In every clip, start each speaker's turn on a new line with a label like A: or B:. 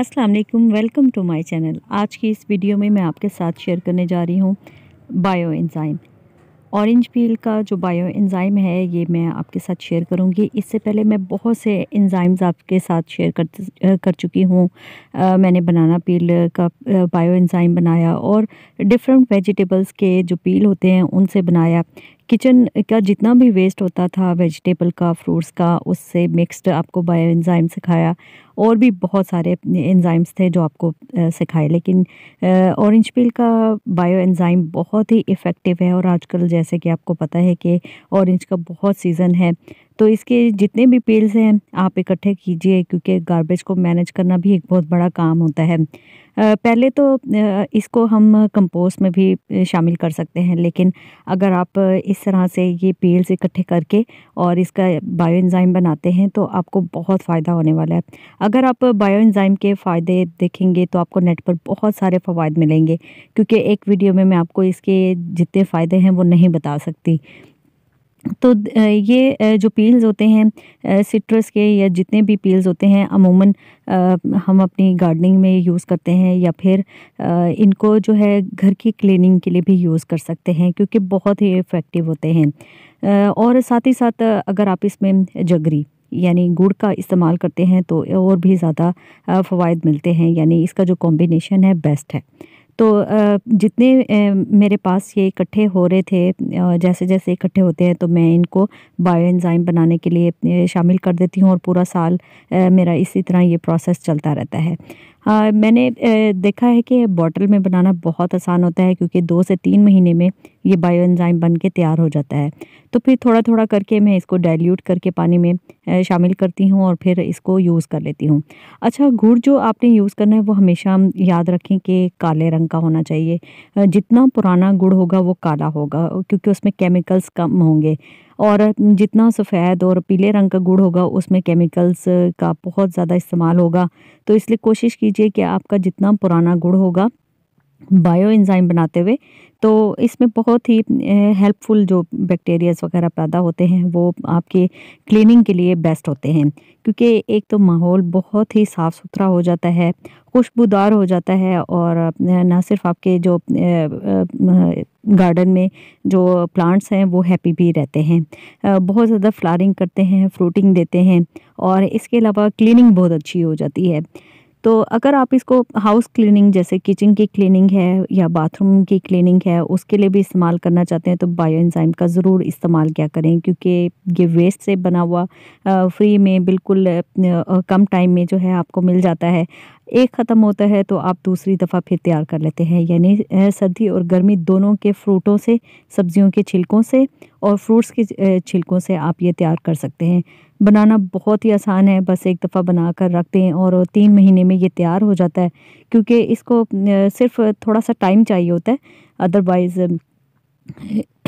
A: अस्सलाम वालेकुम welcome to my channel आज की इस वीडियो में मैं आपके साथ शेयर करने जा रही हूँ बायो एंजाइम ऑरेंज पील का जो बायो एंजाइम है ये मैं आपके साथ शेयर करूँगी इससे पहले मैं बहुत से एंजाइम्स आपके साथ शेयर कर कर चुकी हूँ मैंने बनाना पील का बायो एंजाइम बनाया और डिफरेंट वेजिटेबल्स के जो पील होते हैं उनसे बनाया किचन का जितना भी वेस्ट होता था वेजिटेबल का फ्रूट्स का उससे मिक्सड आपको बायो एंजाइम सिखाया और भी बहुत सारे एंजाइम्स थे जो आपको सिखाए लेकिन ऑरेंज पील का बायो एंजाइम बहुत ही इफ़ेक्टिव है और आजकल जैसे कि आपको पता है कि ऑरेंज का बहुत सीज़न है तो इसके जितने भी पेल्स हैं आप इकट्ठे कीजिए क्योंकि गार्बेज को मैनेज करना भी एक बहुत बड़ा काम होता है पहले तो इसको हम कंपोस्ट में भी शामिल कर सकते हैं लेकिन अगर आप इस तरह से ये पेल्स इकट्ठे करके और इसका बायो एंजाइम बनाते हैं तो आपको बहुत फ़ायदा होने वाला है अगर आप बायो एंजाइम के फ़ायदे देखेंगे तो आपको नेट पर बहुत सारे फ़वाद मिलेंगे क्योंकि एक वीडियो में मैं आपको इसके जितने फ़ायदे हैं वो नहीं बता सकती तो ये जो पील्स होते हैं सिट्रस के या जितने भी पील्स होते हैं अमूमन हम अपनी गार्डनिंग में यूज़ करते हैं या फिर इनको जो है घर की क्लीनिंग के लिए भी यूज़ कर सकते हैं क्योंकि बहुत ही इफ़ेक्टिव होते हैं और साथ ही साथ अगर आप इसमें जगरी यानी गुड़ का इस्तेमाल करते हैं तो और भी ज़्यादा फ़वाद मिलते हैं यानी इसका जो कॉम्बिनेशन है बेस्ट है तो जितने मेरे पास ये इकट्ठे हो रहे थे जैसे जैसे इकट्ठे होते हैं तो मैं इनको बायो एंजाइम बनाने के लिए शामिल कर देती हूँ और पूरा साल मेरा इसी तरह ये प्रोसेस चलता रहता है मैंने देखा है कि बॉटल में बनाना बहुत आसान होता है क्योंकि दो से तीन महीने में ये बायो एंजाइम बन के तैयार हो जाता है तो फिर थोड़ा थोड़ा करके मैं इसको डाइल्यूट करके पानी में शामिल करती हूँ और फिर इसको यूज़ कर लेती हूँ अच्छा गुड़ जो आपने यूज़ करना है वो हमेशा याद रखें कि काले रंग का होना चाहिए जितना पुराना गुड़ होगा वो काला होगा क्योंकि उसमें केमिकल्स कम होंगे और जितना सफ़ेद और पीले रंग का गुड़ होगा उसमें केमिकल्स का बहुत ज़्यादा इस्तेमाल होगा तो इसलिए कोशिश कीजिए कि आपका जितना पुराना गुड़ होगा बायो एंजाइम बनाते हुए तो इसमें बहुत ही हेल्पफुल जो बैक्टीरियाज वगैरह पैदा होते हैं वो आपके क्लीनिंग के लिए बेस्ट होते हैं क्योंकि एक तो माहौल बहुत ही साफ़ सुथरा हो जाता है खुशबूदार हो जाता है और ना सिर्फ आपके जो गार्डन में जो प्लांट्स हैं वो हैप्पी भी रहते हैं बहुत ज़्यादा फ्लारिंग करते हैं फ्रूटिंग देते हैं और इसके अलावा क्लीनिंग बहुत अच्छी हो जाती है तो अगर आप इसको हाउस क्लीनिंग जैसे किचन की क्लीनिंग है या बाथरूम की क्लीनिंग है उसके लिए भी इस्तेमाल करना चाहते हैं तो बायो एंजाइम का ज़रूर इस्तेमाल क्या करें क्योंकि ये वेस्ट से बना हुआ फ्री में बिल्कुल कम टाइम में जो है आपको मिल जाता है एक ख़त्म होता है तो आप दूसरी दफ़ा फिर तैयार कर लेते हैं यानी सर्दी और गर्मी दोनों के फ्रूटों से सब्जियों के छिलकों से और फ्रूट्स के छिलकों से आप ये तैयार कर सकते हैं बनाना बहुत ही आसान है बस एक दफ़ा बना कर रख दें और तीन महीने में ये तैयार हो जाता है क्योंकि इसको सिर्फ थोड़ा सा टाइम चाहिए होता है अदरवाइज़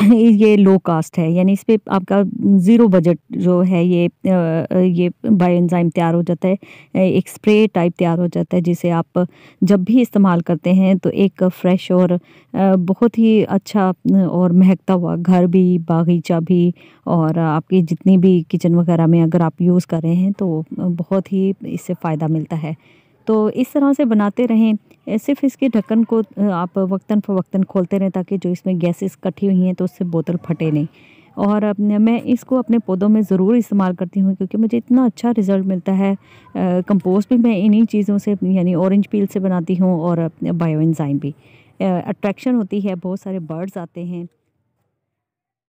A: ये लो कास्ट है यानी इस पर आपका ज़ीरो बजट जो है ये ये बायोएंजाइम तैयार हो जाता है एक स्प्रे टाइप तैयार हो जाता है जिसे आप जब भी इस्तेमाल करते हैं तो एक फ्रेश और बहुत ही अच्छा और महकता हुआ घर भी बागीचा भी और आपकी जितनी भी किचन वगैरह में अगर आप यूज़ कर रहे हैं तो बहुत ही इससे फ़ायदा मिलता है तो इस तरह से बनाते रहें सिर्फ इसके ढक्कन को आप वक्ता फ़वक्ता खोलते रहें ताकि जो इसमें गैसेस इकट्ठी हुई हैं तो उससे बोतल फटे नहीं और अपने मैं इसको अपने पौधों में ज़रूर इस्तेमाल करती हूँ क्योंकि मुझे इतना अच्छा रिज़ल्ट मिलता है कंपोस्ट भी मैं इन्हीं चीज़ों से यानी ऑरेंज पील से बनाती हूँ और बायो एंजाइम भी अट्रैक्शन होती है बहुत सारे बर्ड्स आते हैं